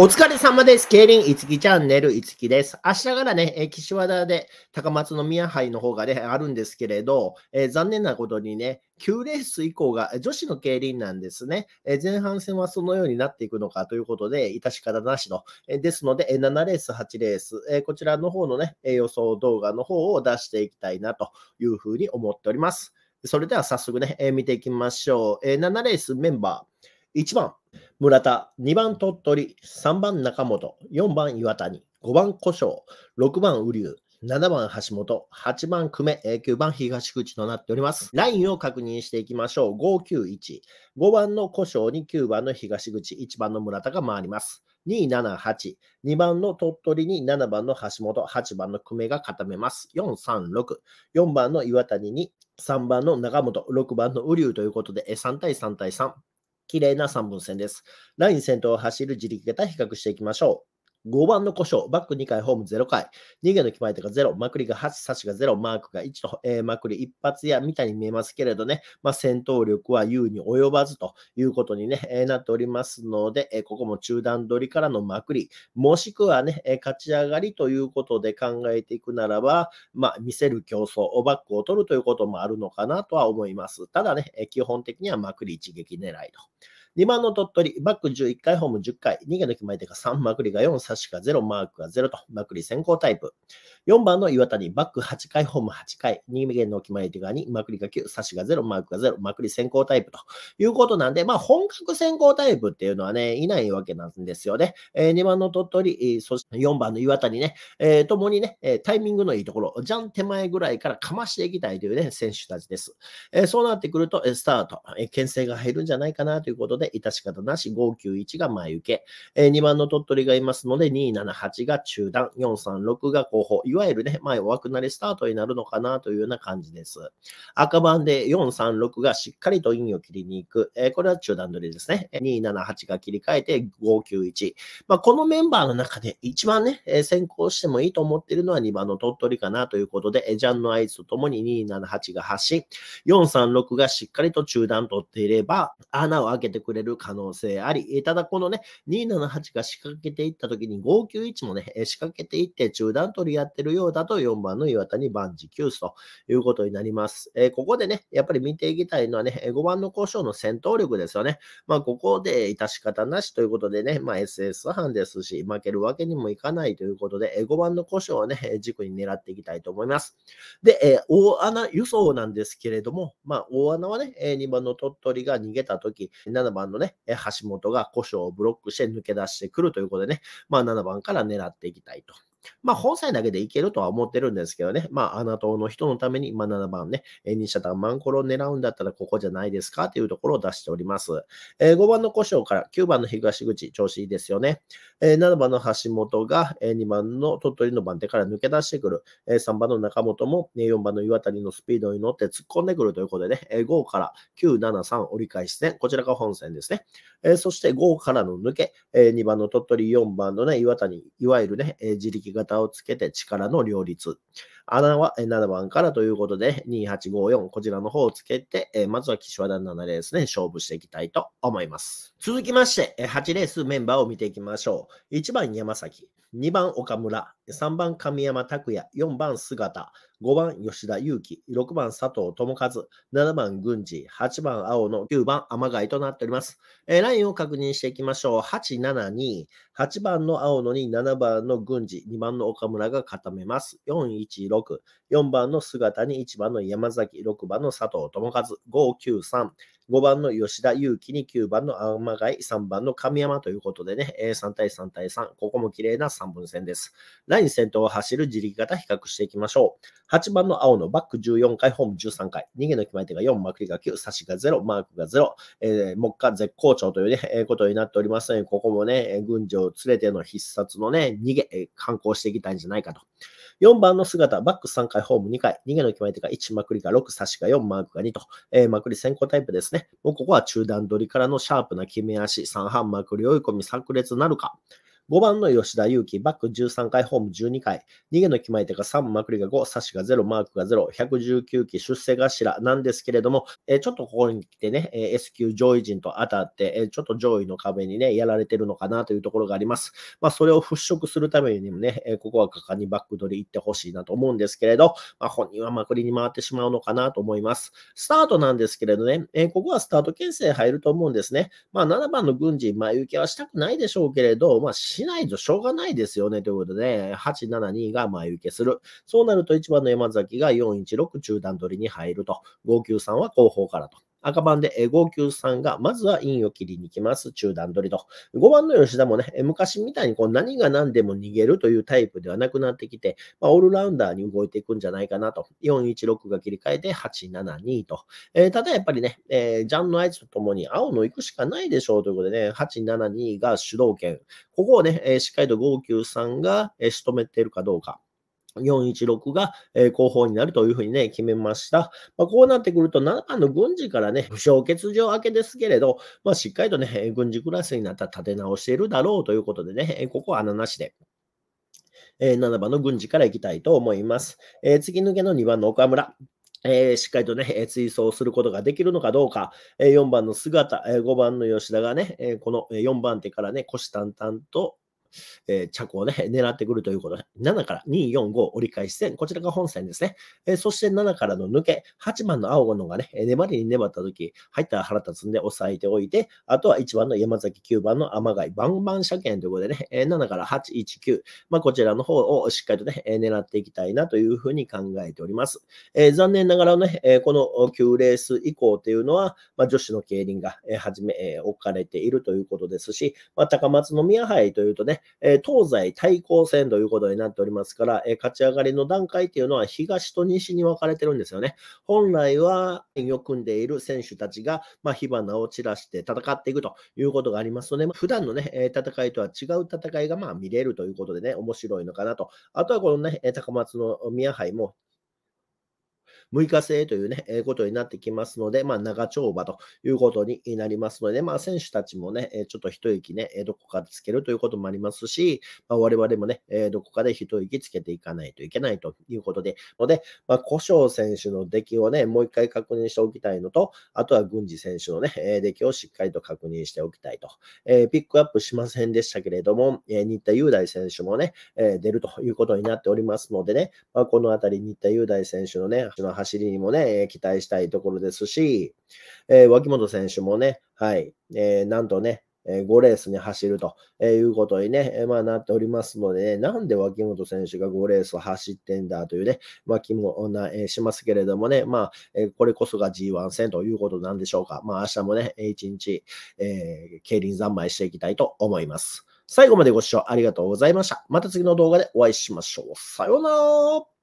お疲れ様です。競輪いつきチャンネルいつきです。明日からね、岸和田で高松宮杯の方がね、あるんですけれど、えー、残念なことにね、9レース以降が女子の競輪なんですね。えー、前半戦はそのようになっていくのかということで、致し方なしの。えー、ですので、7レース、8レース、えこちらの方のね、予想動画の方を出していきたいなというふうに思っております。それでは早速ね、え見ていきましょう、え7レースメンバー。1番、村田、2番、鳥取、3番、中本、4番、岩谷、5番、古生、6番、雨竜、7番橋本、8番久米、9番東口となっております。ラインを確認していきましょう。591。5番の古生に9番の東口、1番の村田が回ります。278。2番の鳥取に7番の橋本、8番の久米が固めます。436。4番の岩谷に3番の中本、6番の雨竜ということで、3対3対3。綺麗な3分線です。ライン先頭を走る自力型比較していきましょう。5番の故障、バック2回、ホーム0回、逃げの決まり手が0、まくりが8、差しが0、マークが1と、えー、まくり一発やみたいに見えますけれどね、まあ、戦闘力は優に及ばずということにね、えー、なっておりますので、えー、ここも中段取りからのまくり、もしくはね、えー、勝ち上がりということで考えていくならば、まあ、見せる競争、バックを取るということもあるのかなとは思います。ただね、えー、基本的にはまくり一撃狙いと。2番の鳥取、バック11回、ホーム10回、逃げの決まり手が3、まくりが4、差しが0、マークが0と、まくり先行タイプ。4番の岩谷、バック8回、ホーム8回、逃げの決まり手が2、まくりが9、差しが0、マークが0、まくり先行タイプということなんで、まあ、本格先行タイプっていうのはね、いないわけなんですよね。えー、2番の鳥取、そして4番の岩谷ね、えー、共にね、タイミングのいいところ、ジャン手前ぐらいからかましていきたいというね、選手たちです。えー、そうなってくると、スタート、えー、制が入るんじゃないかなということで、い致し方なし591が前受け、え2番の鳥取がいますので、278が中段、436が後方、いわゆるね、前お枠なりスタートになるのかなというような感じです。赤番で436がしっかりとインを切りに行く、えこれは中段取りですね。278が切り替えて591。まあ、このメンバーの中で一番ね、え先行してもいいと思っているのは2番の鳥取かなということで、えジャンの合図とともに278が発進、436がしっかりと中段取っていれば、穴を開けてく遅れる可能性あり、ただこのね、278が仕掛けていった時に591もね、仕掛けていって中段取りやってるようだと4番の岩谷万事休ということになります。えー、ここでね、やっぱり見ていきたいのはね、5番の交渉の戦闘力ですよね。まあ、ここで致し方なしということでね、まあ、SS 班ですし、負けるわけにもいかないということで、5番の故障をね、軸に狙っていきたいと思います。で、えー、大穴輸送なんですけれども、まあ、大穴はね、2番の鳥取が逃げたとき、7番番のね、橋本が故障をブロックして抜け出してくるということでね、まあ、7番から狙っていきたいと。まあ、本歳だけでいけるとは思ってるんですけどね、まあ、あなたの人のために、まあ、7番ね、西田マンコロを狙うんだったらここじゃないですかというところを出しております。えー、5番の故障から9番の東口、調子いいですよね。えー、7番の橋本が、えー、2番の鳥取の番手から抜け出してくる。えー、3番の中本も、ね、4番の岩谷のスピードに乗って突っ込んでくるということでね、えー、5から9、7、3折り返し戦、こちらが本戦ですね。えー、そして5からの抜け、えー、2番の鳥取、4番のね、岩谷、いわゆるね、えー、自力型をつけて力の両立。穴は7番からということで、2854、こちらの方をつけて、えまずは岸和田7レースで、ね、勝負していきたいと思います。続きまして、8レースメンバーを見ていきましょう。1番山崎、2番岡村、3番神山拓也、4番姿、5番吉田祐希、6番佐藤智和、7番郡司、8番青野、9番天貝となっております。えー、ラインを確認していきましょう。8、7、2、8番の青野に7番の郡司、2番の岡村が固めます。4、1、6、奥、4番の姿に1番の山崎、6番の佐藤智和、5、9、3、5番の吉田祐希に9番の青間貝、3番の神山ということでね、3対3対3、ここも綺麗な3分線です。ライン先頭を走る自力型比較していきましょう。8番の青のバック14回、ホーム13回、逃げの決まり手が4、まくりが9、差しが0、マークが0、えー、目下絶好調というね、えー、ことになっておりますので、ここもね、軍事を連れての必殺のね、逃げ、え観光していきたいんじゃないかと。4番の姿、バック3回、ホーム2回、逃げの決まり手が1、まくりが6、差しが4、マークが2と、えー、まくり先行タイプですね。もうここは中段取りからのシャープな決め足、三半膜両追い込み炸裂なるか。5番の吉田祐希、バック13回、ホーム12回、逃げの決まり手が3、まくりが5、差しが0、マークが0、119期出世頭なんですけれども、えー、ちょっとここに来てね、えー、S 級上位陣と当たって、えー、ちょっと上位の壁にね、やられてるのかなというところがあります。まあ、それを払拭するためにもね、えここは果敢にバック取り行ってほしいなと思うんですけれど、まあ、本人はまくりに回ってしまうのかなと思います。スタートなんですけれどね、えここはスタート牽制入ると思うんですね。まあ、7番の軍人、前行きはしたくないでしょうけれど、まあ、しないとしょうがないですよねということで、872が前受けする。そうなると1番の山崎が416中段取りに入ると、593は後方からと。赤番で593が、まずはインを切りに行きます。中段取りと。5番の吉田もね、昔みたいにこう何が何でも逃げるというタイプではなくなってきて、まあ、オールラウンダーに動いていくんじゃないかなと。416が切り替えて872と。えー、ただやっぱりね、えー、ジャンの合図とともに青の行くしかないでしょうということでね、872が主導権。ここをね、えー、しっかりと593が、えー、仕留めているかどうか。416が、え後方になるというふうにね、決めました。まあ、こうなってくると、7番の軍事からね、不傷欠場明けですけれど、まあ、しっかりとね、軍事クラスになったら立て直しているだろうということでね、ここは穴なしで。え7番の軍事からいきたいと思います。えー、次抜けの2番の岡村。えー、しっかりとね、えー、追走することができるのかどうか、えー、4番の姿、え5番の吉田がね、えこの4番手からね、虎視眈々と、えー、着をね、狙ってくるということで、7から2、4、5折り返し線、こちらが本線ですね。えー、そして7からの抜け、8番の青野がね、粘りに粘った時、入ったら腹立つんで抑えておいて、あとは1番の山崎、9番の天貝、バンバン車検ということでね、え7から8、1、9、まあ、こちらの方をしっかりとね、え狙っていきたいなというふうに考えております。え残念ながらね、えこの9レース以降というのは、まあ、女子の競輪が、え始め、え置かれているということですし、まあ、高松宮杯というとね、え東西対抗戦ということになっておりますから、え勝ち上がりの段階っていうのは東と西に分かれてるんですよね。本来は、を組んでいる選手たちが、まあ、火花を散らして戦っていくということがありますので、まあ、普段のね、え戦いとは違う戦いがまあ見れるということでね、面白いのかなと。あとはこのね、高松の宮杯も、6日制というね、えことになってきますので、まあ、長丁場ということになりますので、まあ、選手たちもね、ちょっと一息ね、どこかでつけるということもありますし、まあ、我々もね、どこかで一息つけていかないといけないということで、ので、まあ、古生選手の出来をね、もう一回確認しておきたいのと、あとは郡司選手のね、出来をしっかりと確認しておきたいと。えー、ピックアップしませんでしたけれども、えー、新田雄大選手もね、えー、出るということになっておりますのでね、まあ、このあたり新田雄大選手のね、走りにもね、期待したいところですし、えー、脇本選手もね、はい、えー、なんとね、5レースに走るということにね、まあ、なっておりますので、ね、なんで脇本選手が5レースを走ってんだというね、まあ、気もなしますけれどもね、まあ、これこそが G1 戦ということなんでしょうか。まあ、明日もね、1日、えー、競輪三昧していきたいと思います。最後までご視聴ありがとうございました。また次の動画でお会いしましょう。さようなら。